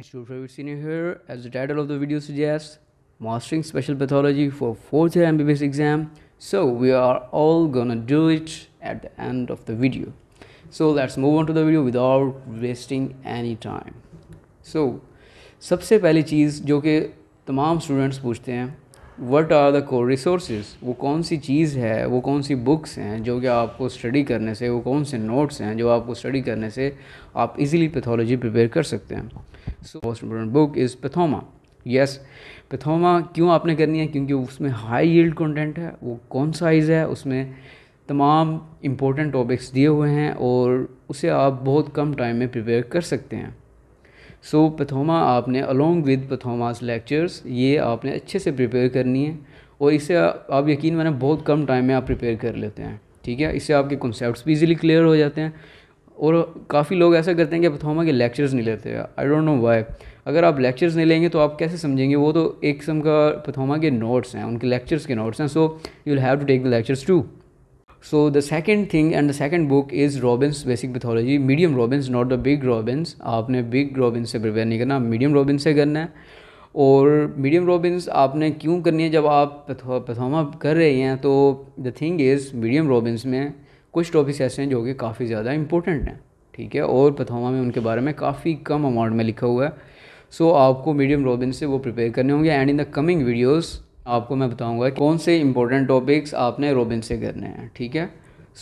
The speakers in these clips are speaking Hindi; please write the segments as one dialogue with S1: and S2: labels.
S1: it's your favorite senior here. As the title of the video suggests, Mastering Special Pathology for 4th year MBBS exam. So we are all gonna do it at the end of the video. So let's move on to the video without wasting any time. So सबसे पहली चीज़ जो कि तमाम स्टूडेंट्स पूछते हैं what are the core resources वो कौन सी चीज़ है वो कौन सी बुक्स हैं जो कि आपको स्टडी करने से वो कौन से नोट्स हैं जो आपको स्टडी करने से आप इजीली पैथोलॉजी प्रिपेयर कर सकते हैं so most important book is Pathoma yes Pathoma क्यों आपने करनी है क्योंकि उसमें हाई यील्ड कंटेंट है वो कौन साइज़ है उसमें तमाम इम्पोर्टेंट टॉपिक्स दिए हुए हैं और उसे आप बहुत कम टाइम में प्रिपेयर कर सकते हैं सो so, पथोमा आपने अलोंग विद पथोमास लेक्चर्स ये आपने अच्छे से प्रिपेयर करनी है और इसे आप यकीन मैंने बहुत कम टाइम में आप प्रिपेयर कर लेते हैं ठीक है इससे आपके कॉन्सेप्ट भी इजीली क्लियर हो जाते हैं और काफ़ी लोग ऐसा करते हैं कि पथोमा के लेक्चर्स नहीं लेते आई डोंट नो वाई अगर आप लेक्चर्स नहीं लेंगे तो आप कैसे समझेंगे वो तो एक किस्म का पथोमा के नोट्स हैं उनके लेक्चर्स के नोट्स हैं so you will have to take the lectures to so the second thing and the second book is Robbins basic pathology medium robins not the big Robbins आपने बिग रॉबिन से प्रिपेयर नहीं करना मीडियम रॉबिन से करना है और मीडियम रॉबिन्स आपने क्यों करनी है जब आप पथोमा कर रहे हैं तो the thing is medium Robbins में कुछ टॉपिक्स ऐसे हैं जो कि काफ़ी ज़्यादा इंपॉर्टेंट हैं ठीक है और पथोमा में उनके बारे में काफ़ी कम अमाउंट में लिखा हुआ है सो so, आपको मीडियम रोबिन से वो प्रिपेयर करने होंगे and in the coming videos आपको मैं बताऊँगा कौन से इंपॉर्टेंट टॉपिक्स आपने रोबिन से करने हैं ठीक है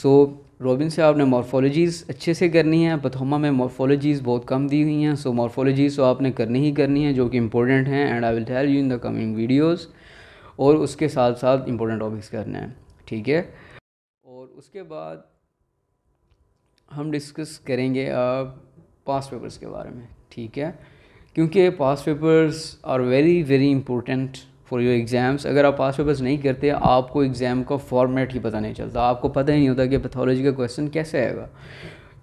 S1: सो so, रोबिन से आपने मॉर्फोलॉजीज़ अच्छे से करनी है पथोमा में मॉर्फोलॉजीज़ बहुत कम दी हुई हैं सो मॉर्फोलॉजीज़ तो आपने करनी ही करनी है जो कि इंपॉर्टेंट हैं and I will tell you in the coming videos और उसके साथ साथ इंपॉर्टेंट टॉपिक्स करने हैं ठीक है और उसके बाद हम डिस्कस करेंगे अब पास्ट पेपर्स के बारे में ठीक है क्योंकि past papers are very very important for your exams अगर आप पास पेपर्स नहीं करते आपको एग्ज़ाम का फॉर्मेट ही पता नहीं चलता आपको पता ही नहीं होता कि पैथोलॉजी का क्वेश्चन कैसे आएगा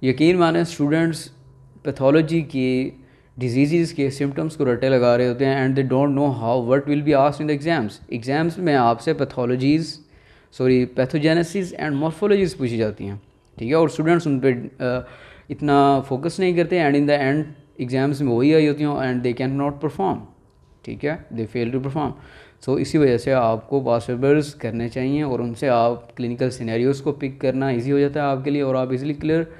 S1: यकीन माने स्टूडेंट्स पैथोलॉजी की डिजीज़ के सिम्टम्स को रटे लगा रहे होते हैं and they don't know how what will be asked in the exams exams में आपसे pathologies sorry pathogenesis and morphologies पूछी जाती हैं ठीक है और स्टूडेंट्स उन पर इतना फोकस नहीं करते and in the end exams में वही आई होती हूँ and they can not perform ठीक है they fail to perform so इसी वजह से आपको पासवर्ड्स करने चाहिए और उनसे आप क्लिनिकल सिनेरियोज़ को पिक करना ईजी हो जाता है आपके लिए और आप इज़िली क्लियर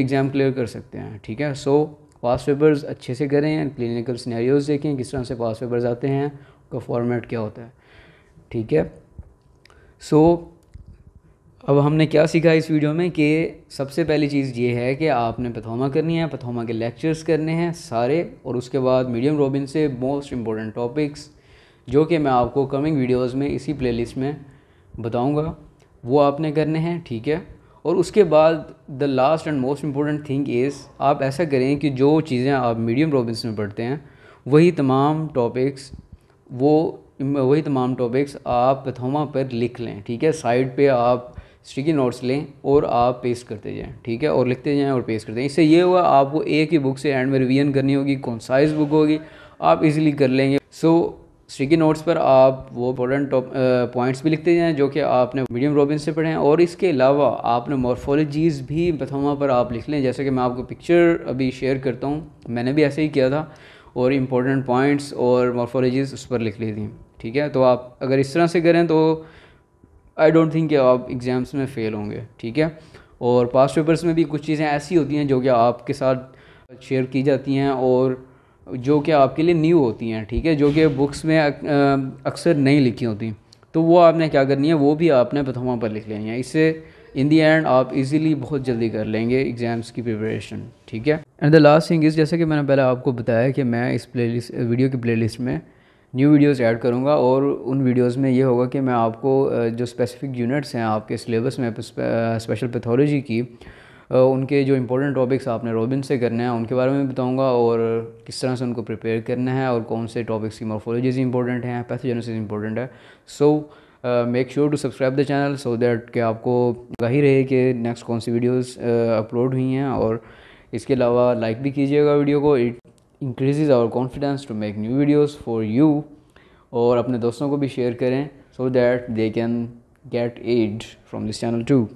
S1: एग्ज़ाम क्लियर कर सकते हैं ठीक है सो पास पेपर्स अच्छे से करें एंड क्लिनिकल सिनेरियोज़ देखें किस तरह से पास पेपर्स आते हैं उनका फॉर्मेट क्या होता है ठीक है सो so, अब हमने क्या सीखा इस वीडियो में कि सबसे पहली चीज़ ये है कि आपने पथोमा करनी है पथोमा के लेक्चर्स करने हैं सारे और उसके बाद मीडियम रोबिन से मोस्ट इम्पोर्टेंट टॉपिक्स जो कि मैं आपको कमिंग वीडियोस में इसी प्लेलिस्ट में बताऊंगा वो आपने करने हैं ठीक है और उसके बाद the last and most important thing is आप ऐसा करें कि जो चीज़ें आप मीडियम रोबिन में पढ़ते हैं वही तमाम टॉपिक्स वो वही तमाम टॉपिक्स आप पथोमा पर लिख लें ठीक है साइड पे आप स्टिकी नोट्स लें और आप पेस्ट करते जाएं ठीक है और लिखते जाएं और पेस्ट करते जाएं इससे ये हुआ आपको एक ही बुक से एंड में रिवीजन करनी होगी कौन साइज बुक होगी आप इजीली कर लेंगे सो स्टिकी नोट्स पर आप वो इंपॉर्टेंट टॉप पॉइंट्स भी लिखते जाएँ जो कि आपने मीडियम रोबिन से पढ़े हैं और इसके अलावा आपने मॉर्फोलॉजीज़ भी पथोमा पर आप लिख लें जैसे कि मैं आपको पिक्चर अभी शेयर करता हूँ मैंने भी ऐसे ही किया था और इम्पोर्टेंट पॉइंट्स और मॉर्फोलॉजीज़ उस पर लिख ली थी ठीक है तो आप अगर इस तरह से करें तो आई डोंट थिंक कि आप एग्ज़ाम्स में फ़ेल होंगे ठीक है और पास पेपर्स में भी कुछ चीज़ें ऐसी होती हैं जो कि आपके साथ शेयर की जाती हैं और जो कि आपके लिए न्यू होती हैं ठीक है जो कि बुक्स में अक्सर नहीं लिखी होती तो वो आपने क्या करनी है वो भी आपने पथवा पर लिख लेनी है इससे इन दी एंड आप इजीली बहुत जल्दी कर लेंगे एग्ज़ाम्स की प्रिपरेशन ठीक है and the last thing is जैसे कि मैंने पहले आपको बताया कि मैं इस प्ले वीडियो की प्ले में न्यू वीडियोस ऐड करूँगा और उन वीडियोस में ये होगा कि मैं आपको जो स्पेसिफिक यूनिट्स हैं आपके सिलेबस में स्पेशल पैथोलॉजी की उनके जो इम्पोर्टेंट टॉपिक्स आपने रोबिन से करने हैं उनके बारे में बताऊंगा और किस तरह से उनको प्रिपेयर करना है और कौन से टॉपिक्स की मॉर्फोलॉजीज इंपॉर्टेंट हैं पैथोजेनेसिस इंपॉर्टेंट है so make sure to subscribe the channel so that कि आपको गाही रहे कि नेक्स्ट कौन सी वीडियोज़ अपलोड हुई हैं और इसके अलावा लाइक भी कीजिएगा वीडियो को increases our confidence to make new videos for you और अपने दोस्तों को भी शेयर करें so that they can get aid from this channel to